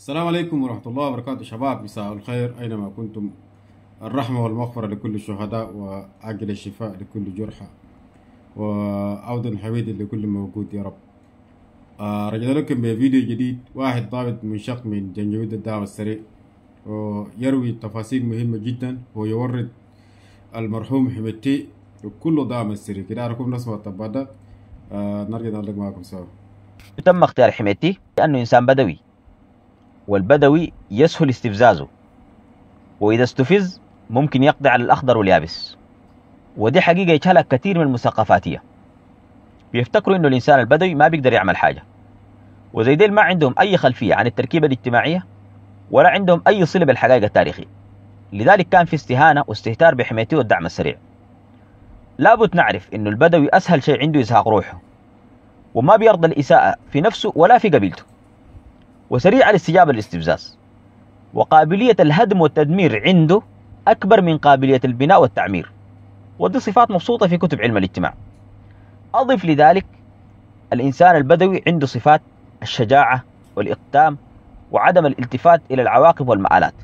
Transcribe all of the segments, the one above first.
السلام عليكم ورحمة الله وبركاته شباب مساء الخير أينما كنتم الرحمة والمغفرة لكل الشهداء وعجل الشفاء لكل جرحى وعودا حميد لكل موجود يا رب آه، رجعنا لكم بفيديو جديد واحد ضابط منشق من جنجويد الدعوة السريع ويروي آه، تفاصيل مهمة جدا ويورد المرحوم حميدتي وكل دعم السري كده أراكم نسمع الطبادة آه، نرجع نعلق معكم سوا تم اختيار حميدتي لأنه إنسان بدوي والبدوي يسهل استفزازه وإذا استفز ممكن يقضي على الأخضر واليابس ودي حقيقة يجهلها كثير من المثقفاتية بيفتكروا إنه الإنسان البدوي ما بيقدر يعمل حاجة وزي ديل ما عندهم أي خلفية عن التركيبة الاجتماعية ولا عندهم أي صلة بالحقائق التاريخية لذلك كان في استهانة واستهتار بحمايته والدعم السريع لابد نعرف إنه البدوي أسهل شيء عنده إزهاق روحه وما بيرضى الإساءة في نفسه ولا في قبيلته وسريع الاستجابة للاستفزاز وقابلية الهدم والتدمير عنده أكبر من قابلية البناء والتعمير ودي صفات مبسوطة في كتب علم الاجتماع أضف لذلك الإنسان البدوي عنده صفات الشجاعة والإقدام وعدم الالتفات إلى العواقب والمآلات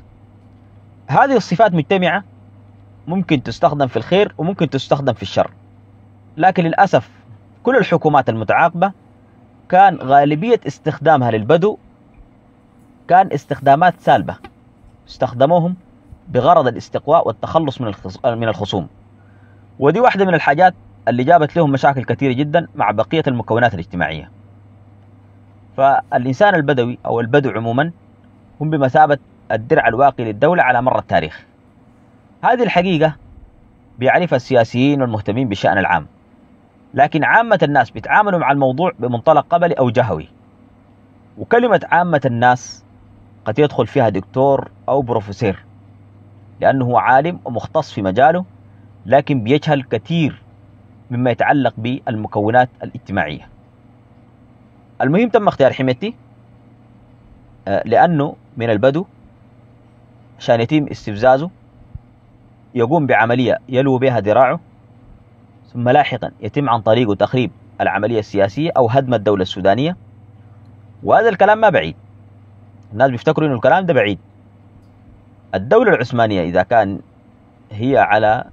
هذه الصفات مجتمعة ممكن تستخدم في الخير وممكن تستخدم في الشر لكن للأسف كل الحكومات المتعاقبة كان غالبية استخدامها للبدو كان استخدامات سالبة استخدموهم بغرض الاستقواء والتخلص من من الخصوم ودي واحدة من الحاجات اللي جابت لهم مشاكل كثيرة جدا مع بقية المكونات الاجتماعية فالإنسان البدوي أو البدو عموما هم بمثابة الدرع الواقي للدولة على مر التاريخ هذه الحقيقة بيعرفها السياسيين والمهتمين بالشأن العام لكن عامة الناس بيتعاملوا مع الموضوع بمنطلق قبلي أو جهوي وكلمة عامة الناس قد يدخل فيها دكتور أو بروفيسور لأنه عالم ومختص في مجاله لكن بيجهل كثير مما يتعلق بالمكونات الاجتماعية المهم تم اختيار حميتي آه، لأنه من البدو عشان يتم استفزازه يقوم بعملية يلو بها ذراعه ثم لاحقا يتم عن طريقه تخريب العملية السياسية أو هدم الدولة السودانية وهذا الكلام ما بعيد الناس بيفتكروا انه الكلام ده بعيد الدولة العثمانية إذا كان هي على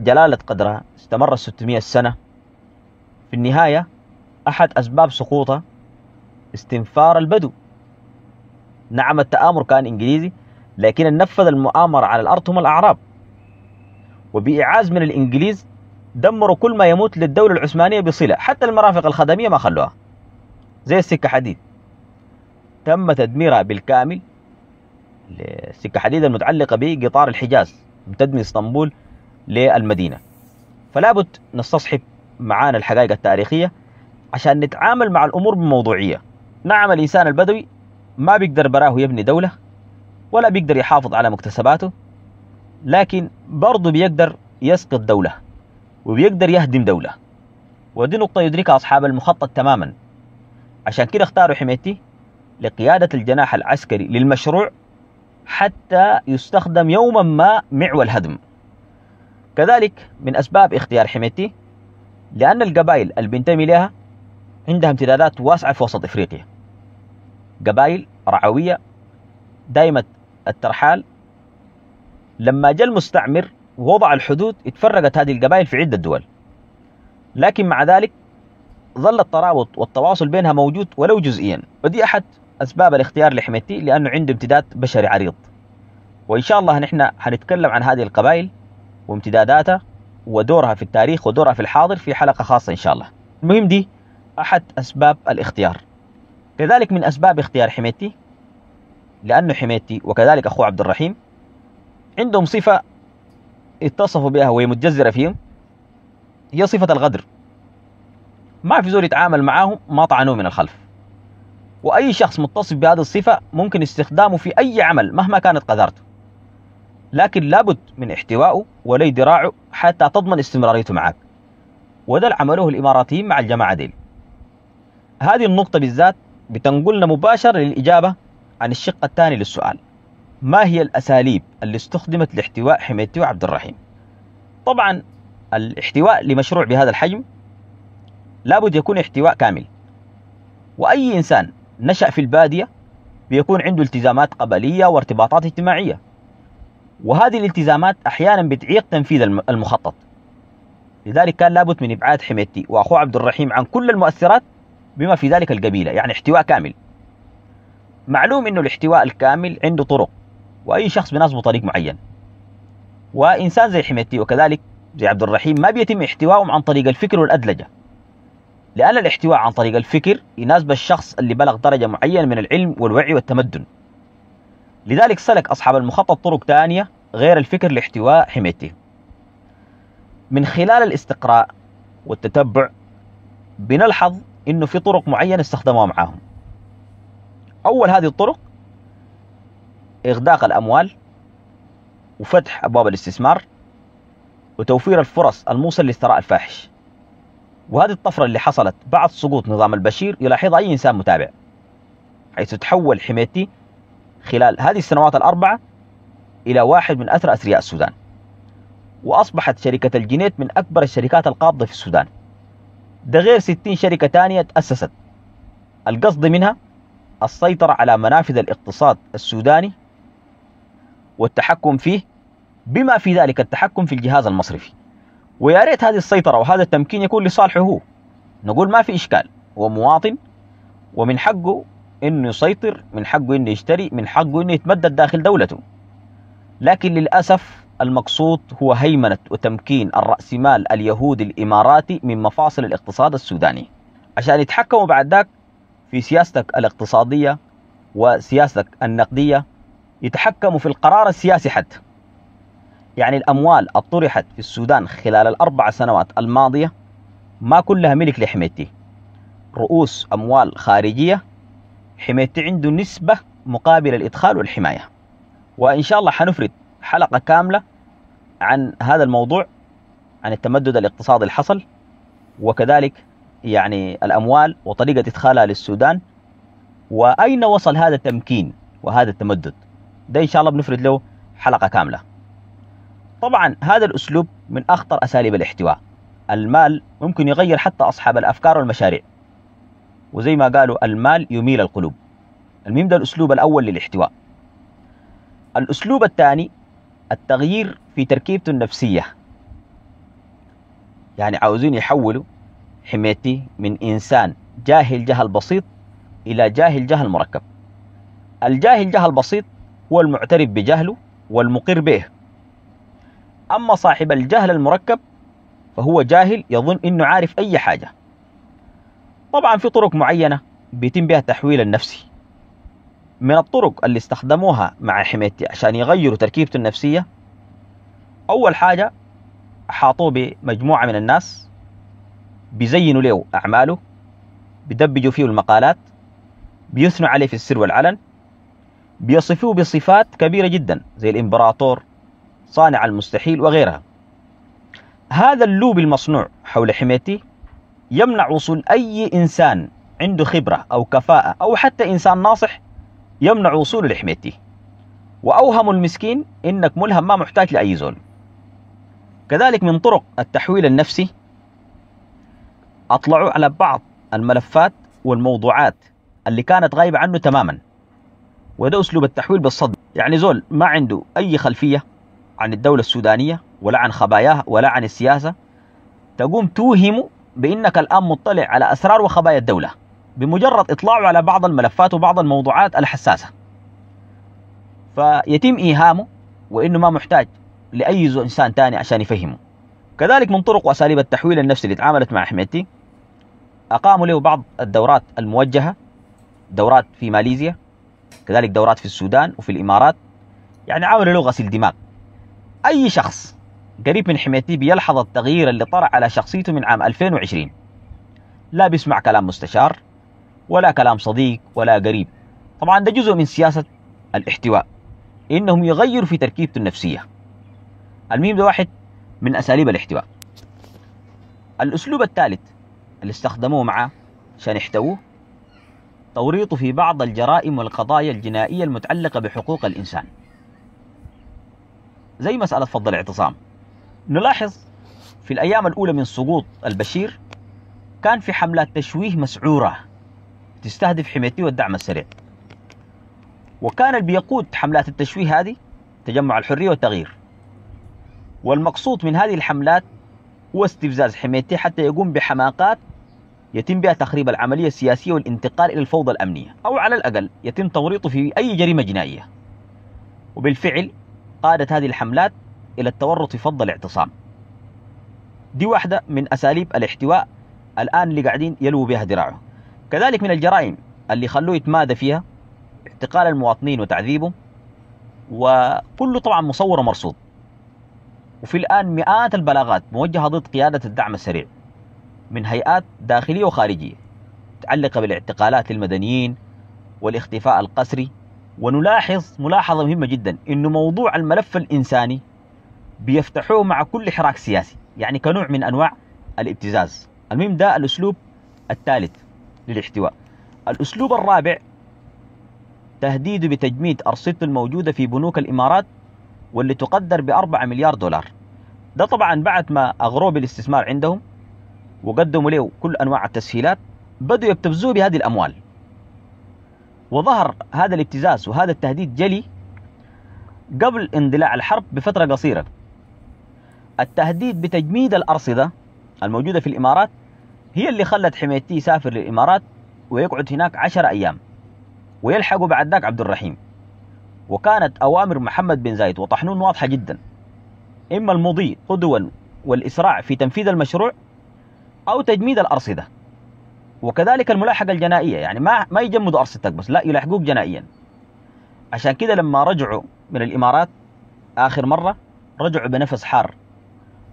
جلالة قدرها استمرت 600 سنة في النهاية أحد أسباب سقوطها استنفار البدو نعم التآمر كان إنجليزي لكن نفذ المؤامرة على الأرض هم الأعراب وبإعاز من الإنجليز دمروا كل ما يموت للدولة العثمانية بصلة حتى المرافق الخدمية ما خلوها زي السكة حديد تم تدميرها بالكامل السكة حديد المتعلقة بقطار الحجاز بتدمي اسطنبول للمدينة فلا بد نستصحب معانا الحقائق التاريخية عشان نتعامل مع الأمور بموضوعية نعم الإنسان البدوي ما بيقدر براه يبني دولة ولا بيقدر يحافظ على مكتسباته لكن برضه بيقدر يسقط دولة وبيقدر يهدم دولة ودي نقطة يدركها أصحاب المخطط تماما عشان كده اختاروا حميتي لقيادة الجناح العسكري للمشروع حتى يستخدم يوما ما معول هدم كذلك من أسباب اختيار حميتي لأن القبائل اللي بنتمي لها عندها امتدادات واسعة في وسط إفريقيا قبائل رعوية دائمة الترحال لما جاء المستعمر ووضع الحدود اتفرقت هذه القبائل في عدة دول لكن مع ذلك ظل الترابط والتواصل بينها موجود ولو جزئيا ودي أحد أسباب الاختيار لحميتي لأنه عنده امتداد بشري عريض وإن شاء الله نحن حنتكلم عن هذه القبائل وامتداداتها ودورها في التاريخ ودورها في الحاضر في حلقة خاصة إن شاء الله المهم دي أحد أسباب الاختيار كذلك من أسباب اختيار حميتي لأنه حميتي وكذلك أخوه عبد الرحيم عندهم صفة اتصفوا بها وهي متجذرة فيهم هي صفة الغدر ما في زول يتعامل معاهم ما طعنوه من الخلف وأي شخص متصف بهذه الصفة ممكن استخدامه في أي عمل مهما كانت قذارته لكن لابد من احتوائه ولي ذراعه حتى تضمن استمراريته معك وده اللي الإماراتيين مع الجماعة ديل هذه النقطة بالذات بتنقلنا مباشرة للإجابة عن الشق الثاني للسؤال ما هي الأساليب اللي استخدمت لاحتواء حميدتي وعبد الرحيم طبعا الاحتواء لمشروع بهذا الحجم لابد يكون احتواء كامل وأي إنسان نشأ في البادية بيكون عنده التزامات قبلية وارتباطات اجتماعية وهذه الالتزامات أحيانا بتعيق تنفيذ المخطط لذلك كان لابد من إبعاد حميتي وأخوه عبد الرحيم عن كل المؤثرات بما في ذلك القبيلة يعني احتواء كامل معلوم أنه الاحتواء الكامل عنده طرق وأي شخص بيناسبه طريق معين وإنسان زي حميتي وكذلك زي عبد الرحيم ما بيتم احتوائهم عن طريق الفكر والأدلجة لأن الاحتواء عن طريق الفكر يناسب الشخص اللي بلغ درجة معينة من العلم والوعي والتمدن لذلك سلك أصحاب المخطط طرق ثانية غير الفكر لاحتواء حميته من خلال الاستقراء والتتبع بنلحظ انه في طرق معينه استخدموها معاهم اول هذه الطرق اغداق الاموال وفتح ابواب الاستثمار وتوفير الفرص الموصل للثراء الفاحش وهذه الطفرة اللي حصلت بعد سقوط نظام البشير يلاحظها أي إنسان متابع حيث تحول حميتي خلال هذه السنوات الأربعة إلى واحد من أثرى أثرياء السودان وأصبحت شركة الجنيت من أكبر الشركات القابضة في السودان ده غير 60 شركة تانية تأسست القصد منها السيطرة على منافذ الاقتصاد السوداني والتحكم فيه بما في ذلك التحكم في الجهاز المصرفي ويا ريت هذه السيطرة وهذا التمكين يكون لصالحه هو نقول ما في إشكال هو مواطن ومن حقه إنه يسيطر من حقه إنه يشتري من حقه إنه يتمدد داخل دولته لكن للأسف المقصود هو هيمنة وتمكين الرأسمال اليهودي الإماراتي من مفاصل الاقتصاد السوداني عشان يتحكموا بعد ذاك في سياستك الاقتصادية وسياستك النقدية يتحكموا في القرار السياسي حتى يعني الأموال الطرحت في السودان خلال الأربع سنوات الماضية ما كلها ملك لحميتي رؤوس أموال خارجية حميتي عنده نسبة مقابل الإدخال والحماية وإن شاء الله حنفرد حلقة كاملة عن هذا الموضوع عن التمدد الاقتصادي اللي حصل وكذلك يعني الأموال وطريقة إدخالها للسودان وأين وصل هذا التمكين وهذا التمدد ده إن شاء الله بنفرد له حلقة كاملة طبعا هذا الأسلوب من أخطر أساليب الاحتواء المال ممكن يغير حتى أصحاب الأفكار والمشاريع وزي ما قالوا المال يميل القلوب المهم ده الأسلوب الأول للاحتواء الأسلوب الثاني التغيير في تركيبته النفسية يعني عاوزين يحولوا حميتي من إنسان جاهل جهل بسيط إلى جاهل جهل مركب الجاهل جهل بسيط هو المعترف بجهله والمقر به أما صاحب الجهل المركب فهو جاهل يظن أنه عارف أي حاجة طبعا في طرق معينة بيتم بها التحويل النفسي من الطرق اللي استخدموها مع حميتي عشان يغيروا تركيبته النفسية أول حاجة حاطوه بمجموعة من الناس بيزينوا له أعماله بيدبجوا فيه المقالات بيثنوا عليه في السر والعلن بيصفوه بصفات كبيرة جدا زي الإمبراطور صانع المستحيل وغيرها هذا اللوب المصنوع حول حميتي يمنع وصول أي إنسان عنده خبرة أو كفاءة أو حتى إنسان ناصح يمنع وصوله لحميتي وأوهم المسكين إنك ملهم ما محتاج لأي زول كذلك من طرق التحويل النفسي أطلعوا على بعض الملفات والموضوعات اللي كانت غايبة عنه تماما وده أسلوب التحويل بالصدمة يعني زول ما عنده أي خلفية عن الدولة السودانية ولا عن خباياها ولا عن السياسة تقوم توهم بأنك الآن مطلع على أسرار وخبايا الدولة بمجرد إطلاعه على بعض الملفات وبعض الموضوعات الحساسة فيتم إيهامه وإنه ما محتاج لأي إنسان تاني عشان يفهمه كذلك من طرق وأساليب التحويل النفسي اللي تعاملت مع أحمدتي أقاموا له بعض الدورات الموجهة دورات في ماليزيا كذلك دورات في السودان وفي الإمارات يعني عملوا له غسيل دماغ أي شخص قريب من حميتي بيلحظ التغيير اللي طرأ على شخصيته من عام 2020 لا بيسمع كلام مستشار ولا كلام صديق ولا قريب طبعا ده جزء من سياسة الاحتواء إنهم يغيروا في تركيبته النفسية الميم ده واحد من أساليب الاحتواء الأسلوب الثالث اللي استخدموه معه عشان يحتووه توريطه في بعض الجرائم والقضايا الجنائية المتعلقة بحقوق الإنسان زي مسألة فض الاعتصام نلاحظ في الأيام الأولى من سقوط البشير كان في حملات تشويه مسعورة تستهدف حميتي والدعم السريع وكان اللي بيقود حملات التشويه هذه تجمع الحرية والتغيير والمقصود من هذه الحملات هو استفزاز حميتي حتى يقوم بحماقات يتم بها تخريب العملية السياسية والانتقال إلى الفوضى الأمنية أو على الأقل يتم توريطه في أي جريمة جنائية وبالفعل قادت هذه الحملات إلى التورط في فض الاعتصام دي واحدة من أساليب الاحتواء الآن اللي قاعدين يلووا بها ذراعه كذلك من الجرائم اللي خلوه يتمادى فيها اعتقال المواطنين وتعذيبهم وكله طبعا مصور ومرصود وفي الآن مئات البلاغات موجهة ضد قيادة الدعم السريع من هيئات داخلية وخارجية متعلقة بالاعتقالات للمدنيين والاختفاء القسري ونلاحظ ملاحظة مهمة جدا إنه موضوع الملف الإنساني بيفتحوه مع كل حراك سياسي يعني كنوع من أنواع الابتزاز المهم ده الأسلوب الثالث للاحتواء الأسلوب الرابع تهديد بتجميد أرصدته الموجودة في بنوك الإمارات واللي تقدر بأربعة مليار دولار ده طبعا بعد ما أغروه بالاستثمار عندهم وقدموا له كل أنواع التسهيلات بدوا يبتزوه بهذه الأموال وظهر هذا الابتزاز وهذا التهديد جلي قبل اندلاع الحرب بفترة قصيرة التهديد بتجميد الأرصدة الموجودة في الإمارات هي اللي خلت حميتي يسافر للإمارات ويقعد هناك عشر أيام ويلحق بعد ذاك عبد الرحيم وكانت أوامر محمد بن زايد وطحنون واضحة جدا إما المضي قدوا والإسراع في تنفيذ المشروع أو تجميد الأرصدة وكذلك الملاحقة الجنائية يعني ما ما يجمدوا أرصدتك بس لا يلاحقوك جنائيا عشان كده لما رجعوا من الإمارات آخر مرة رجعوا بنفس حار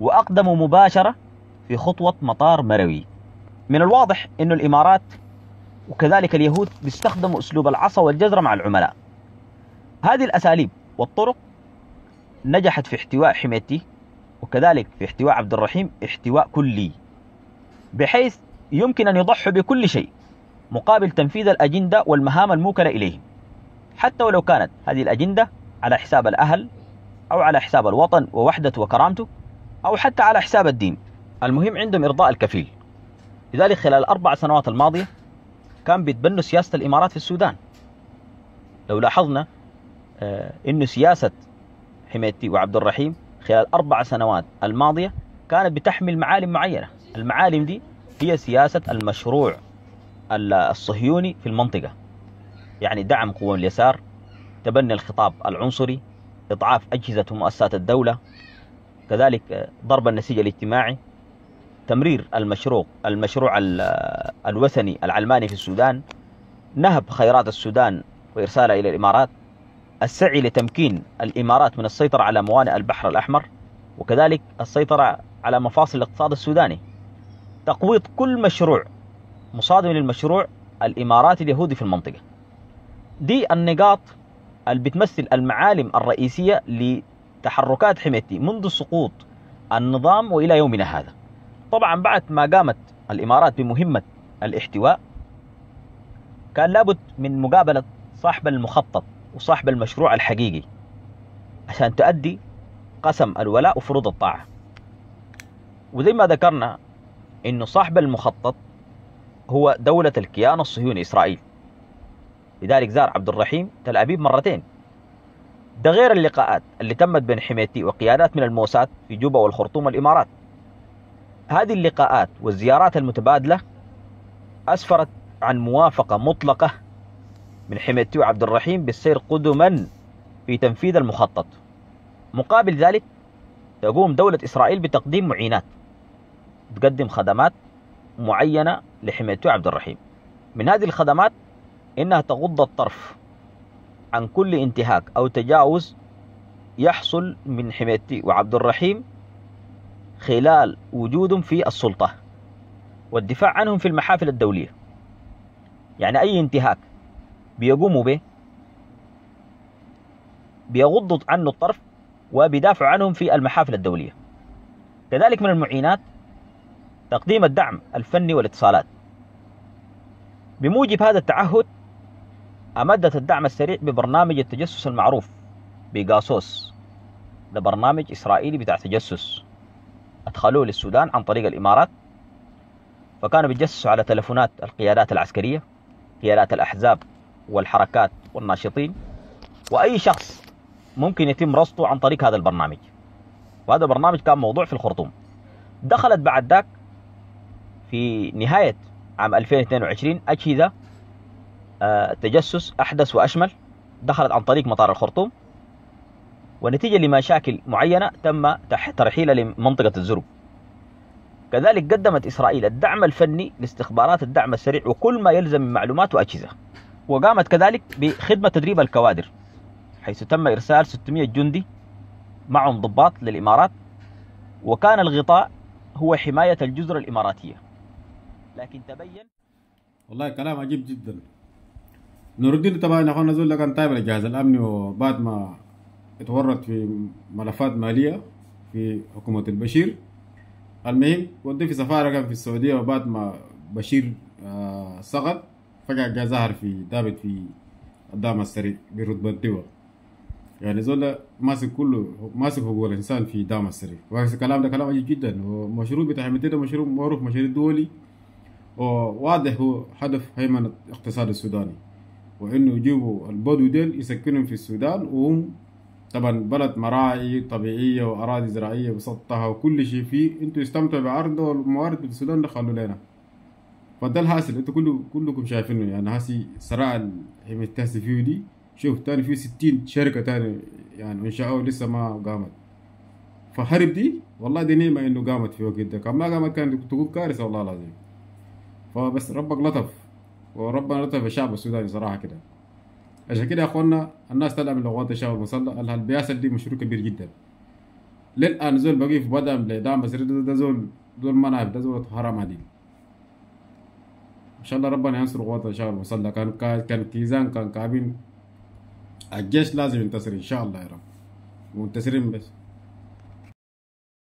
وأقدموا مباشرة في خطوة مطار مروي من الواضح انه الإمارات وكذلك اليهود بيستخدموا أسلوب العصا والجزرة مع العملاء هذه الأساليب والطرق نجحت في احتواء حميتي وكذلك في احتواء عبد الرحيم احتواء كلي بحيث يمكن أن يضحوا بكل شيء مقابل تنفيذ الأجندة والمهام الموكلة إليهم حتى ولو كانت هذه الأجندة على حساب الأهل أو على حساب الوطن ووحدته وكرامته أو حتى على حساب الدين المهم عندهم إرضاء الكفيل لذلك خلال الأربع سنوات الماضية كان بيتبنوا سياسة الإمارات في السودان لو لاحظنا آه، أن سياسة حميدتي وعبد الرحيم خلال الأربع سنوات الماضية كانت بتحمل معالم معينة المعالم دي هي سياسة المشروع الصهيوني في المنطقة يعني دعم قوى اليسار تبني الخطاب العنصري إضعاف أجهزة ومؤسسات الدولة كذلك ضرب النسيج الاجتماعي تمرير المشروع المشروع الوثني العلماني في السودان نهب خيرات السودان وإرسالها إلى الإمارات السعي لتمكين الإمارات من السيطرة على موانئ البحر الأحمر وكذلك السيطرة على مفاصل الاقتصاد السوداني تقويض كل مشروع مصادم للمشروع الإماراتي اليهودي في المنطقة دي النقاط اللي بتمثل المعالم الرئيسية لتحركات حميتي منذ سقوط النظام وإلى يومنا هذا طبعا بعد ما قامت الإمارات بمهمة الاحتواء كان لابد من مقابلة صاحب المخطط وصاحب المشروع الحقيقي عشان تؤدي قسم الولاء وفروض الطاعة وزي ما ذكرنا أنه صاحب المخطط هو دولة الكيان الصهيوني إسرائيل لذلك زار عبد الرحيم تل أبيب مرتين ده غير اللقاءات اللي تمت بين حميتي وقيادات من الموساد في جوبا والخرطوم والإمارات هذه اللقاءات والزيارات المتبادلة أسفرت عن موافقة مطلقة من حميتي وعبد الرحيم بالسير قدما في تنفيذ المخطط مقابل ذلك تقوم دولة إسرائيل بتقديم معينات بتقدم خدمات معينة لحميتو عبد الرحيم من هذه الخدمات إنها تغض الطرف عن كل انتهاك أو تجاوز يحصل من حميتي وعبد الرحيم خلال وجودهم في السلطة والدفاع عنهم في المحافل الدولية يعني أي انتهاك بيقوموا به بيغضوا عنه الطرف وبيدافعوا عنهم في المحافل الدولية كذلك من المعينات تقديم الدعم الفني والاتصالات بموجب هذا التعهد أمدت الدعم السريع ببرنامج التجسس المعروف بيجاسوس ده برنامج إسرائيلي بتاع تجسس أدخلوه للسودان عن طريق الإمارات فكانوا بيتجسسوا على تلفونات القيادات العسكرية قيادات الأحزاب والحركات والناشطين وأي شخص ممكن يتم رصده عن طريق هذا البرنامج وهذا البرنامج كان موضوع في الخرطوم دخلت بعد ذاك في نهاية عام 2022 أجهزة آه، تجسس أحدث وأشمل دخلت عن طريق مطار الخرطوم ونتيجة لمشاكل معينة تم ترحيلها لمنطقة الزرب كذلك قدمت إسرائيل الدعم الفني لاستخبارات الدعم السريع وكل ما يلزم من معلومات وأجهزة وقامت كذلك بخدمة تدريب الكوادر حيث تم إرسال 600 جندي معهم ضباط للإمارات وكان الغطاء هو حماية الجزر الإماراتية لكن تبين والله كلام عجيب جدا نور الدين طبعا اخونا زول كان تابع الجهاز الامني وبعد ما اتورط في ملفات ماليه في حكومه البشير المهم ودي في سفاره كان في السعوديه وبعد ما بشير آه، سقط فجاه جاء ظهر في دابت في قدام السريع برتبه الدواء يعني زول ماسك كله ماسك حقوق الانسان في دام السريع وهذا الكلام ده كلام عجيب جدا ومشروع بتاع ده مشروع معروف مشروع دولي وواضح هو هدف هيمنة الاقتصاد السوداني وانه يجيبوا البدو ديل يسكنهم في السودان وهم طبعا بلد مراعي طبيعية وأراضي زراعية وسطها وكل شيء فيه انتوا استمتعوا بعرض والموارد في السودان دخلوا لنا فده الهاسل انتوا كله كلكم شايفينه يعني هاسي صراع اللي تاسي فيه دي شوف تاني في ستين شركة تاني يعني انشأوا لسه ما قامت فهرب دي والله دي نعمة انه قامت في وقت ده كان ما قامت كانت تكون كارثة والله العظيم فبس ربك لطف وربنا لطف الشعب السوداني صراحه كده عشان كده يا اخوانا الناس تلعب لغات الشعب المسلح البياسة دي مشروع كبير جدا للان زول بقي في بدم لدعم بس ده زول دول ما نعرف ده زول حرام عادي ان شاء الله ربنا ينصر قوات الشعب شاء كان كان كيزان كان كابين الجيش لازم ينتصر ان شاء الله يا رب منتصرين بس